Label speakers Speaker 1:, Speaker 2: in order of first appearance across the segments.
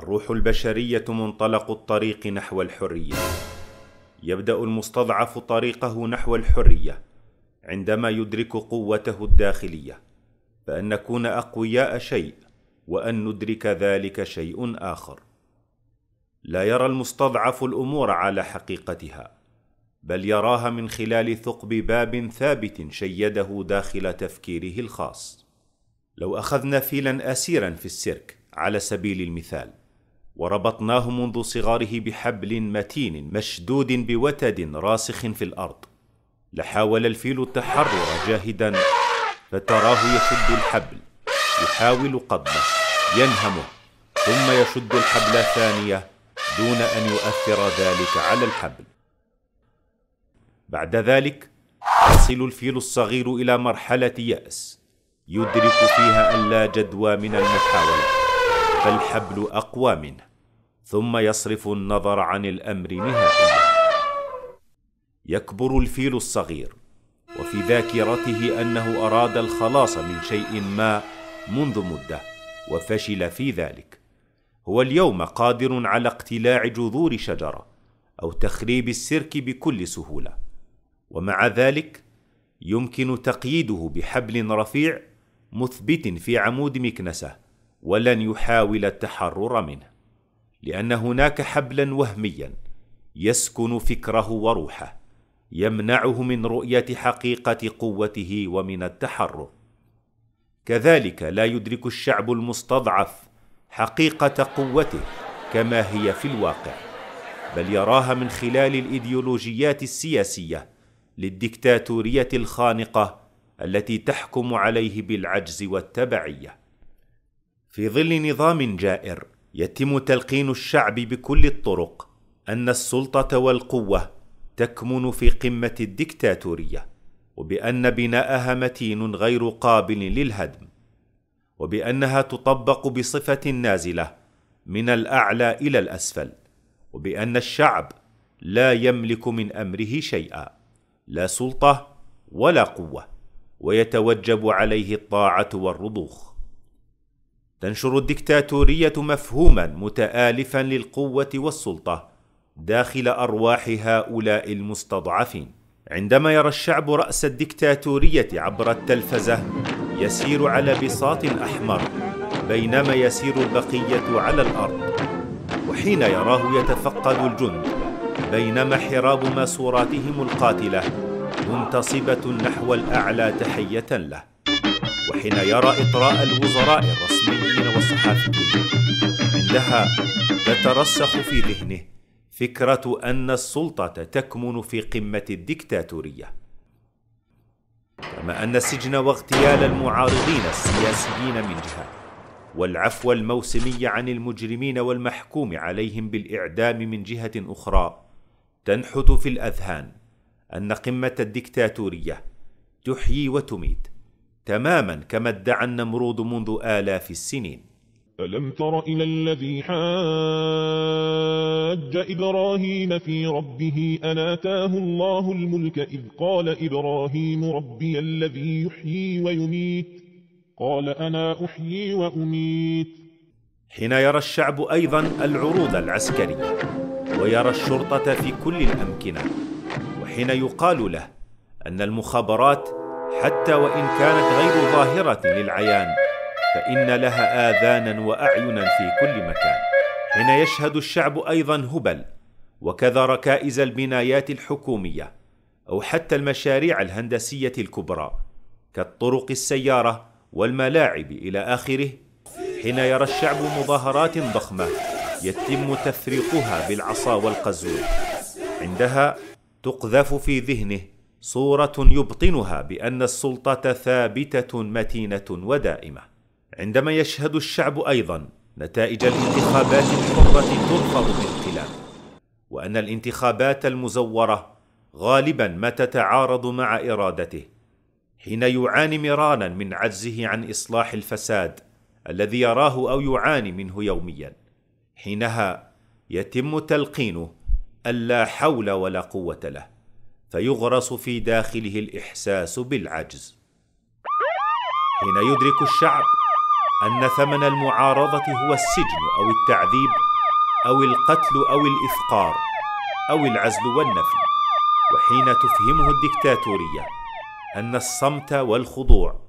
Speaker 1: الروح البشريه منطلق الطريق نحو الحريه يبدا المستضعف طريقه نحو الحريه عندما يدرك قوته الداخليه فان نكون اقوياء شيء وان ندرك ذلك شيء اخر لا يرى المستضعف الامور على حقيقتها بل يراها من خلال ثقب باب ثابت شيده داخل تفكيره الخاص لو اخذنا فيلا اسيرا في السيرك على سبيل المثال وربطناه منذ صغاره بحبل متين مشدود بوتد راسخ في الارض لحاول الفيل التحرر جاهدا فتراه يشد الحبل يحاول قضمه ينهمه ثم يشد الحبل ثانيه دون ان يؤثر ذلك على الحبل بعد ذلك يصل الفيل الصغير الى مرحله ياس يدرك فيها ان لا جدوى من المحاوله فالحبل اقوى منه ثم يصرف النظر عن الامر نهائيا يكبر الفيل الصغير وفي ذاكرته انه اراد الخلاص من شيء ما منذ مده وفشل في ذلك هو اليوم قادر على اقتلاع جذور شجره او تخريب السيرك بكل سهوله ومع ذلك يمكن تقييده بحبل رفيع مثبت في عمود مكنسه ولن يحاول التحرر منه لان هناك حبلا وهميا يسكن فكره وروحه يمنعه من رؤيه حقيقه قوته ومن التحرك كذلك لا يدرك الشعب المستضعف حقيقه قوته كما هي في الواقع بل يراها من خلال الايديولوجيات السياسيه للدكتاتوريه الخانقه التي تحكم عليه بالعجز والتبعيه في ظل نظام جائر يتم تلقين الشعب بكل الطرق ان السلطه والقوه تكمن في قمه الدكتاتوريه وبان بناءها متين غير قابل للهدم وبانها تطبق بصفه نازله من الاعلى الى الاسفل وبان الشعب لا يملك من امره شيئا لا سلطه ولا قوه ويتوجب عليه الطاعه والرضوخ تنشر الدكتاتوريه مفهوما متالفا للقوه والسلطه داخل ارواح هؤلاء المستضعفين عندما يرى الشعب راس الدكتاتوريه عبر التلفزه يسير على بساط احمر بينما يسير البقيه على الارض وحين يراه يتفقد الجند بينما حراب ماسوراتهم القاتله منتصبه نحو الاعلى تحيه له وحين يرى إطراء الوزراء الرسميين والصحافيين عندها تترسخ في ذهنه فكرة أن السلطة تكمن في قمة الدكتاتورية كما أن السجن واغتيال المعارضين السياسيين من جهة والعفو الموسمي عن المجرمين والمحكوم عليهم بالإعدام من جهة أخرى تنحت في الأذهان أن قمة الدكتاتورية تحيي وتميت تماما كما ادعى النمرود منذ آلاف السنين ألم تر إلى الذي حاج إبراهيم في ربه أن آتاه الله الملك إذ قال إبراهيم ربي الذي يحيي ويميت قال أنا أحيي وأميت حين يرى الشعب أيضا العروض العسكرية ويرى الشرطة في كل الأمكنة وحين يقال له أن المخابرات حتى وان كانت غير ظاهره للعيان فان لها اذانا واعينا في كل مكان حين يشهد الشعب ايضا هبل وكذا ركائز البنايات الحكوميه او حتى المشاريع الهندسيه الكبرى كالطرق السياره والملاعب الى اخره حين يرى الشعب مظاهرات ضخمه يتم تفريقها بالعصا والقزوز عندها تقذف في ذهنه صوره يبطنها بان السلطه ثابته متينه ودائمه عندما يشهد الشعب ايضا نتائج الانتخابات الحره ترفض بالكلام وان الانتخابات المزوره غالبا ما تتعارض مع ارادته حين يعاني مرانا من عجزه عن اصلاح الفساد الذي يراه او يعاني منه يوميا حينها يتم تلقينه الا حول ولا قوه له فيغرس في داخله الاحساس بالعجز حين يدرك الشعب ان ثمن المعارضه هو السجن او التعذيب او القتل او الافقار او العزل والنفي وحين تفهمه الدكتاتوريه ان الصمت والخضوع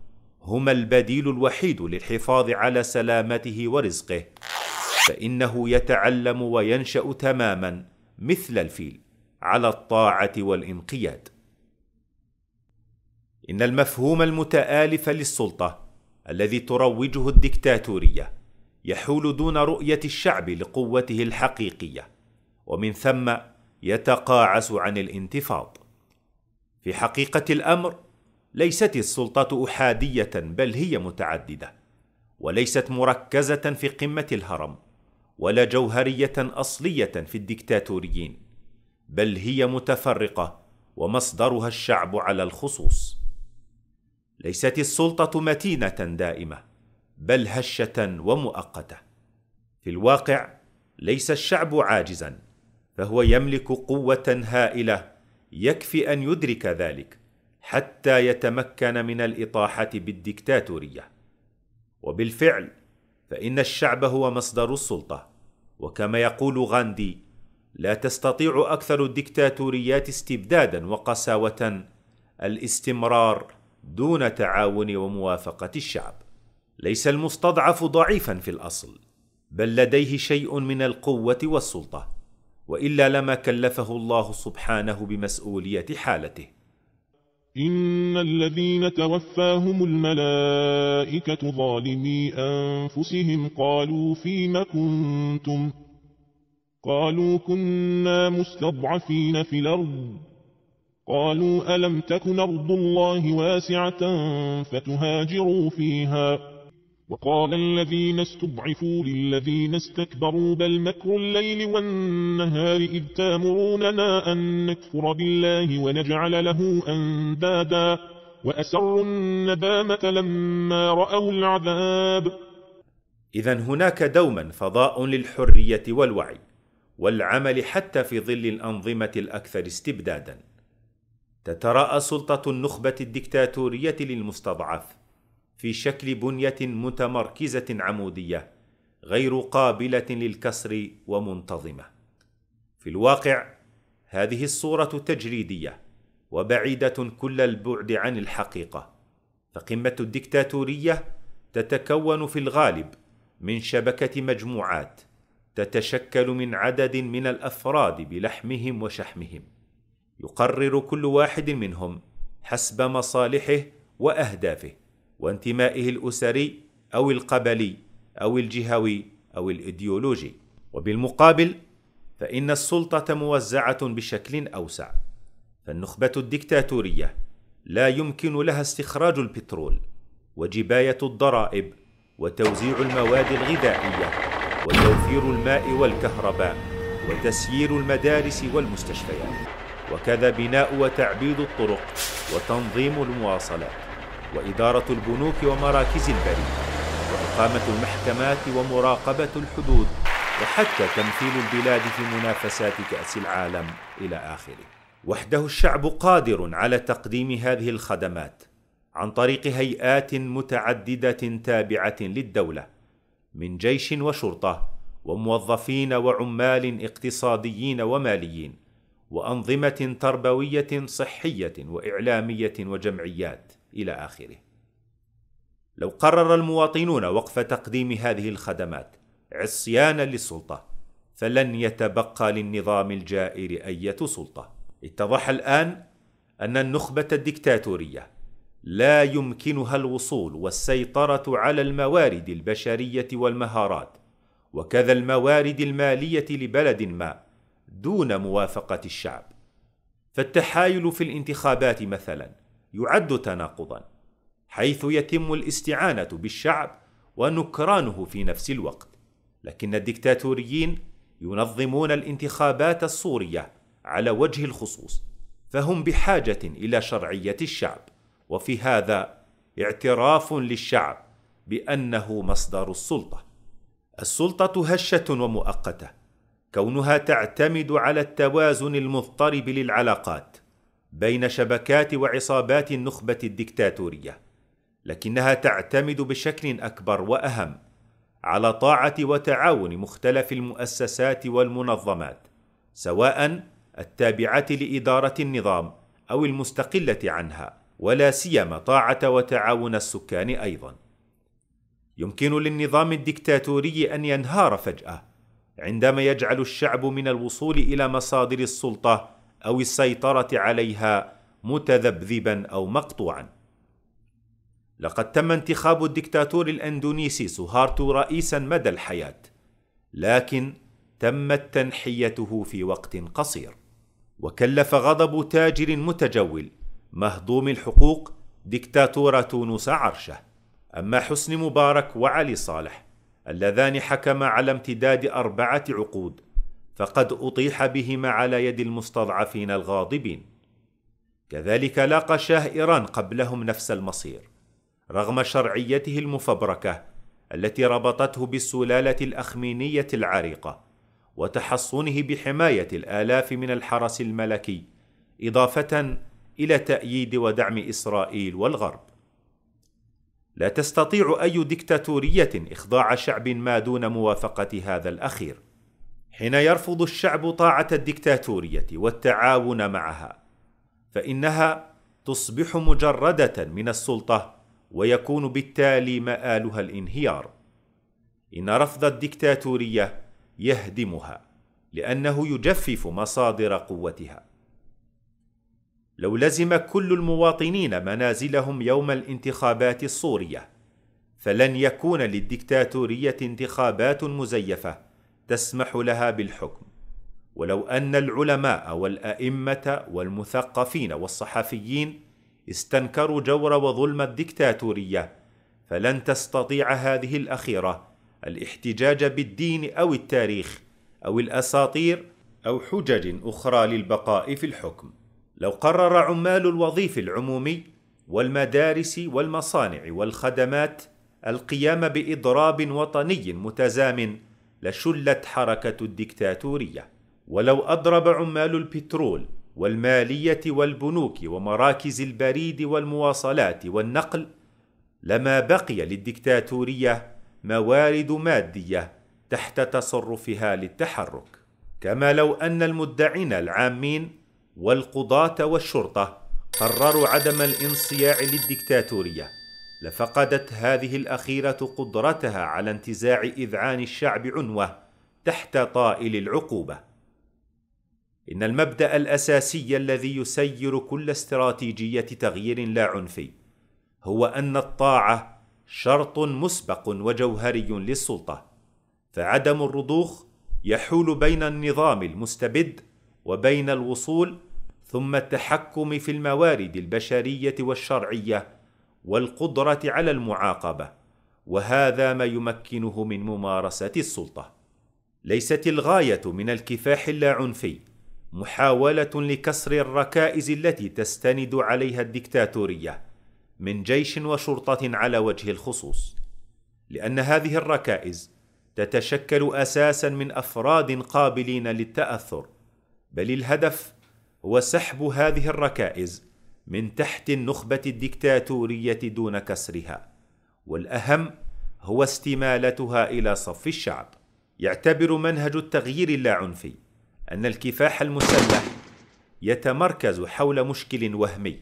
Speaker 1: هما البديل الوحيد للحفاظ على سلامته ورزقه فانه يتعلم وينشا تماما مثل الفيل على الطاعه والانقياد ان المفهوم المتالف للسلطه الذي تروجه الدكتاتوريه يحول دون رؤيه الشعب لقوته الحقيقيه ومن ثم يتقاعس عن الانتفاض في حقيقه الامر ليست السلطه احاديه بل هي متعدده وليست مركزه في قمه الهرم ولا جوهريه اصليه في الدكتاتوريين بل هي متفرقه ومصدرها الشعب على الخصوص ليست السلطه متينه دائمه بل هشه ومؤقته في الواقع ليس الشعب عاجزا فهو يملك قوه هائله يكفي ان يدرك ذلك حتى يتمكن من الاطاحه بالديكتاتوريه وبالفعل فان الشعب هو مصدر السلطه وكما يقول غاندي لا تستطيع اكثر الدكتاتوريات استبدادا وقساوه الاستمرار دون تعاون وموافقه الشعب ليس المستضعف ضعيفا في الاصل بل لديه شيء من القوه والسلطه والا لما كلفه الله سبحانه بمسؤوليه حالته ان الذين توفاهم الملائكه ظالمي انفسهم قالوا فيم كنتم قالوا كنا مستضعفين في الأرض قالوا ألم تكن أرض الله واسعة فتهاجروا فيها وقال الذين استضعفوا للذين استكبروا بل مكر الليل والنهار إذ تامروننا أن نكفر بالله ونجعل له أندادا وأسروا الندامة لما رأوا العذاب إذا هناك دوما فضاء للحرية والوعي والعمل حتى في ظل الانظمه الاكثر استبدادا تتراءى سلطه النخبه الدكتاتوريه للمستضعف في شكل بنيه متمركزه عموديه غير قابله للكسر ومنتظمه في الواقع هذه الصوره تجريديه وبعيده كل البعد عن الحقيقه فقمه الدكتاتوريه تتكون في الغالب من شبكه مجموعات تتشكل من عدد من الافراد بلحمهم وشحمهم يقرر كل واحد منهم حسب مصالحه واهدافه وانتمائه الاسري او القبلي او الجهوي او الايديولوجي وبالمقابل فان السلطه موزعه بشكل اوسع فالنخبه الدكتاتوريه لا يمكن لها استخراج البترول وجبايه الضرائب وتوزيع المواد الغذائيه وتوفير الماء والكهرباء وتسيير المدارس والمستشفيات وكذا بناء وتعبيد الطرق وتنظيم المواصلات وإدارة البنوك ومراكز البريد وإقامة المحكمات ومراقبة الحدود وحتى تمثيل البلاد في منافسات كأس العالم إلى آخره. وحده الشعب قادر على تقديم هذه الخدمات عن طريق هيئات متعددة تابعة للدولة من جيش وشرطه وموظفين وعمال اقتصاديين وماليين وانظمه تربويه صحيه واعلاميه وجمعيات الى اخره لو قرر المواطنون وقف تقديم هذه الخدمات عصيانا للسلطه فلن يتبقى للنظام الجائر ايه سلطه اتضح الان ان النخبه الدكتاتوريه لا يمكنها الوصول والسيطره على الموارد البشريه والمهارات وكذا الموارد الماليه لبلد ما دون موافقه الشعب فالتحايل في الانتخابات مثلا يعد تناقضا حيث يتم الاستعانه بالشعب ونكرانه في نفس الوقت لكن الدكتاتوريين ينظمون الانتخابات الصوريه على وجه الخصوص فهم بحاجه الى شرعيه الشعب وفي هذا اعتراف للشعب بانه مصدر السلطه السلطه هشه ومؤقته كونها تعتمد على التوازن المضطرب للعلاقات بين شبكات وعصابات النخبه الدكتاتوريه لكنها تعتمد بشكل اكبر واهم على طاعه وتعاون مختلف المؤسسات والمنظمات سواء التابعه لاداره النظام او المستقله عنها ولا سيما طاعه وتعاون السكان ايضا يمكن للنظام الدكتاتوري ان ينهار فجاه عندما يجعل الشعب من الوصول الى مصادر السلطه او السيطره عليها متذبذبا او مقطوعا لقد تم انتخاب الدكتاتور الاندونيسي سوهارتو رئيسا مدى الحياه لكن تمت تنحيته في وقت قصير وكلف غضب تاجر متجول مهضوم الحقوق ديكتاتورة تونس عرشه أما حسن مبارك وعلي صالح اللذان حكما على امتداد أربعة عقود فقد أطيح بهما على يد المستضعفين الغاضبين كذلك لاقى شاه إيران قبلهم نفس المصير رغم شرعيته المفبركة التي ربطته بالسلالة الأخمينية العريقة وتحصنه بحماية الآلاف من الحرس الملكي إضافة الى تاييد ودعم اسرائيل والغرب لا تستطيع اي ديكتاتوريه اخضاع شعب ما دون موافقه هذا الاخير حين يرفض الشعب طاعه الديكتاتوريه والتعاون معها فانها تصبح مجرده من السلطه ويكون بالتالي مآلها الانهيار ان رفض الديكتاتوريه يهدمها لانه يجفف مصادر قوتها لو لزم كل المواطنين منازلهم يوم الانتخابات الصوريه فلن يكون للديكتاتوريه انتخابات مزيفه تسمح لها بالحكم ولو ان العلماء والائمه والمثقفين والصحفيين استنكروا جور وظلم الدكتاتوريه فلن تستطيع هذه الاخيره الاحتجاج بالدين او التاريخ او الاساطير او حجج اخرى للبقاء في الحكم لو قرر عمال الوظيف العمومي والمدارس والمصانع والخدمات القيام باضراب وطني متزامن لشلت حركه الدكتاتوريه ولو اضرب عمال البترول والماليه والبنوك ومراكز البريد والمواصلات والنقل لما بقي للدكتاتوريه موارد ماديه تحت تصرفها للتحرك كما لو ان المدعين العامين والقضاة والشرطة قرروا عدم الانصياع للدكتاتورية لفقدت هذه الأخيرة قدرتها على انتزاع إذعان الشعب عنوة تحت طائل العقوبة إن المبدأ الأساسي الذي يسير كل استراتيجية تغيير لا عنفي هو أن الطاعة شرط مسبق وجوهري للسلطة فعدم الرضوخ يحول بين النظام المستبد وبين الوصول ثم التحكم في الموارد البشريه والشرعيه والقدره على المعاقبه وهذا ما يمكنه من ممارسه السلطه ليست الغايه من الكفاح اللاعنفي محاوله لكسر الركائز التي تستند عليها الدكتاتوريه من جيش وشرطه على وجه الخصوص لان هذه الركائز تتشكل اساسا من افراد قابلين للتاثر بل الهدف هو سحب هذه الركائز من تحت النخبه الدكتاتوريه دون كسرها والاهم هو استمالتها الى صف الشعب يعتبر منهج التغيير اللاعنفي ان الكفاح المسلح يتمركز حول مشكل وهمي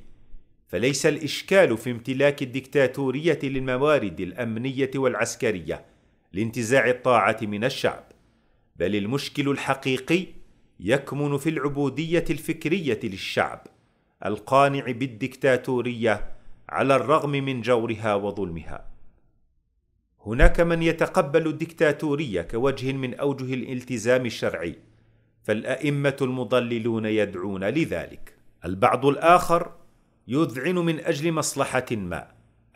Speaker 1: فليس الاشكال في امتلاك الدكتاتوريه للموارد الامنيه والعسكريه لانتزاع الطاعه من الشعب بل المشكل الحقيقي يكمن في العبوديه الفكريه للشعب القانع بالدكتاتوريه على الرغم من جورها وظلمها هناك من يتقبل الدكتاتوريه كوجه من اوجه الالتزام الشرعي فالائمه المضللون يدعون لذلك البعض الاخر يذعن من اجل مصلحه ما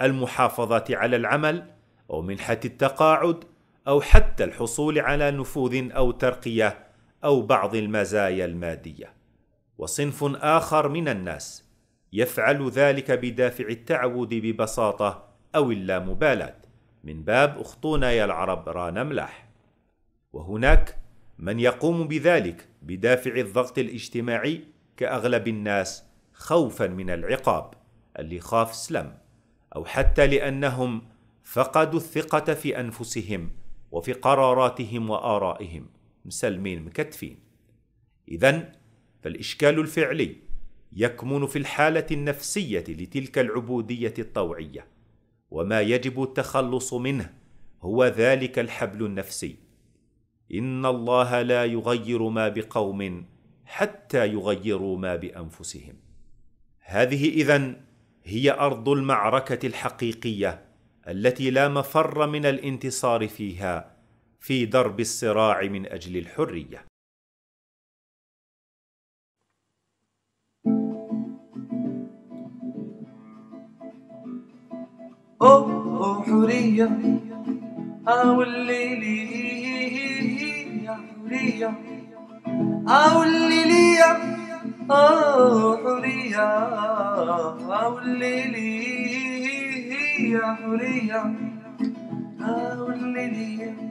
Speaker 1: المحافظه على العمل او منحه التقاعد او حتى الحصول على نفوذ او ترقيه او بعض المزايا الماديه وصنف اخر من الناس يفعل ذلك بدافع التعود ببساطه او اللامبالاه من باب اخطونا يا العرب رانا ملاح وهناك من يقوم بذلك بدافع الضغط الاجتماعي كاغلب الناس خوفا من العقاب اللي خاف سلم او حتى لانهم فقدوا الثقه في انفسهم وفي قراراتهم وارائهم مسلمين مكتفين إذا فالإشكال الفعلي يكمن في الحالة النفسية لتلك العبودية الطوعية وما يجب التخلص منه هو ذلك الحبل النفسي إن الله لا يغير ما بقوم حتى يغيروا ما بأنفسهم هذه إذن هي أرض المعركة الحقيقية التي لا مفر من الانتصار فيها في درب الصراع من اجل الحريه أوه, أوه حرية أنا واللي يا حرية أنا واللي لي أوه حرية أنا واللي يا حرية أنا واللي